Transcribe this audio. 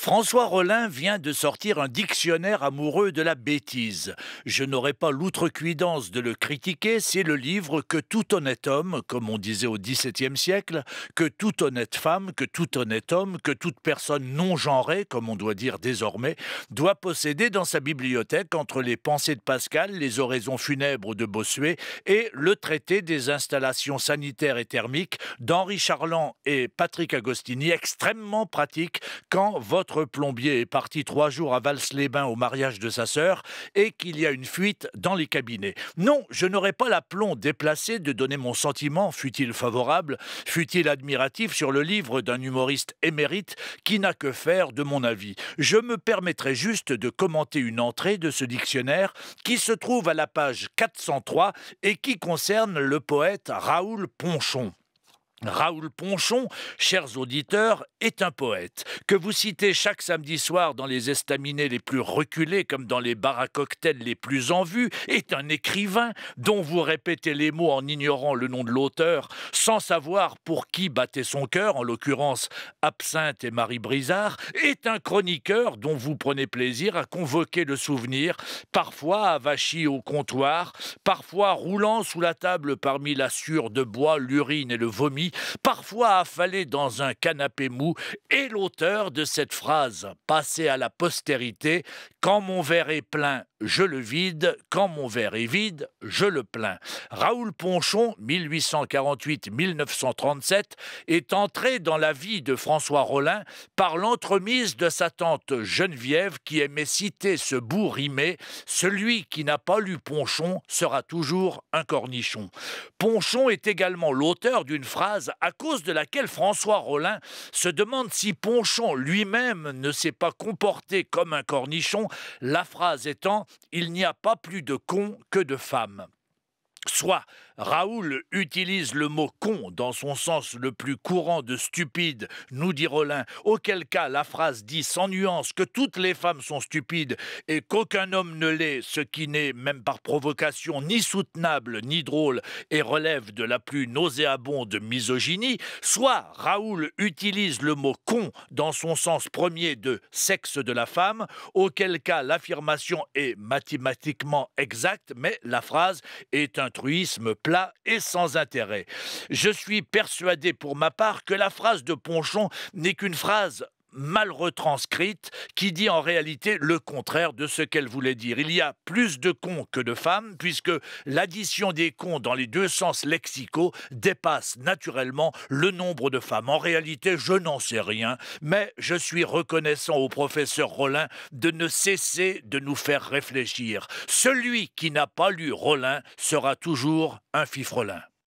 François Rollin vient de sortir un dictionnaire amoureux de la bêtise. Je n'aurais pas l'outrecuidance de le critiquer, c'est le livre que tout honnête homme, comme on disait au XVIIe siècle, que toute honnête femme, que tout honnête homme, que toute personne non genrée, comme on doit dire désormais, doit posséder dans sa bibliothèque entre les pensées de Pascal, les oraisons funèbres de Bossuet et le traité des installations sanitaires et thermiques d'Henri Charland et Patrick Agostini, extrêmement pratique quand votre plombier est parti trois jours à Vals-les-Bains au mariage de sa sœur et qu'il y a une fuite dans les cabinets. Non, je n'aurais pas l'aplomb déplacé de donner mon sentiment, fut-il favorable, fut-il admiratif, sur le livre d'un humoriste émérite qui n'a que faire de mon avis. Je me permettrai juste de commenter une entrée de ce dictionnaire qui se trouve à la page 403 et qui concerne le poète Raoul Ponchon. Raoul Ponchon, chers auditeurs, est un poète que vous citez chaque samedi soir dans les estaminets les plus reculés comme dans les bars à cocktails les plus en vue, est un écrivain dont vous répétez les mots en ignorant le nom de l'auteur, sans savoir pour qui battait son cœur, en l'occurrence Absinthe et Marie Brizard, est un chroniqueur dont vous prenez plaisir à convoquer le souvenir, parfois avachi au comptoir, parfois roulant sous la table parmi la sueur de bois, l'urine et le vomi, parfois affalé dans un canapé mou, est l'auteur de cette phrase passée à la postérité quand mon verre est plein, je le vide. Quand mon verre est vide, je le plains. Raoul Ponchon, 1848-1937, est entré dans la vie de François Rollin par l'entremise de sa tante Geneviève qui aimait citer ce bout rimé Celui qui n'a pas lu Ponchon sera toujours un cornichon. Ponchon est également l'auteur d'une phrase à cause de laquelle François Rollin se demande si Ponchon lui-même ne s'est pas comporté comme un cornichon la phrase étant Il n'y a pas plus de cons que de femmes. Soit Raoul utilise le mot con dans son sens le plus courant de stupide, nous dit Rollin, auquel cas la phrase dit sans nuance que toutes les femmes sont stupides et qu'aucun homme ne l'est, ce qui n'est même par provocation ni soutenable ni drôle et relève de la plus nauséabonde misogynie, soit Raoul utilise le mot con dans son sens premier de sexe de la femme, auquel cas l'affirmation est mathématiquement exacte, mais la phrase est un truisme plat et sans intérêt. Je suis persuadé pour ma part que la phrase de Ponchon n'est qu'une phrase mal retranscrite qui dit en réalité le contraire de ce qu'elle voulait dire. Il y a plus de cons que de femmes puisque l'addition des cons dans les deux sens lexicaux dépasse naturellement le nombre de femmes. En réalité, je n'en sais rien, mais je suis reconnaissant au professeur Rollin de ne cesser de nous faire réfléchir. Celui qui n'a pas lu Rollin sera toujours un fifrelin.